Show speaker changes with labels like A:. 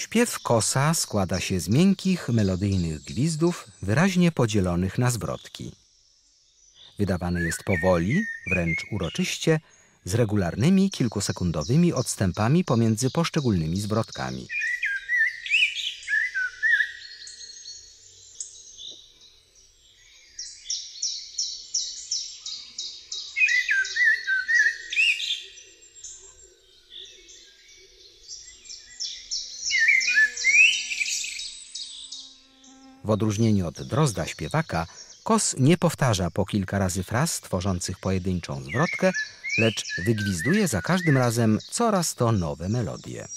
A: Śpiew kosa składa się z miękkich, melodyjnych gwizdów wyraźnie podzielonych na zwrotki. Wydawany jest powoli, wręcz uroczyście, z regularnymi kilkusekundowymi odstępami pomiędzy poszczególnymi zwrotkami. W odróżnieniu od drozda śpiewaka, kos nie powtarza po kilka razy fraz tworzących pojedynczą zwrotkę, lecz wygwizduje za każdym razem coraz to nowe melodie.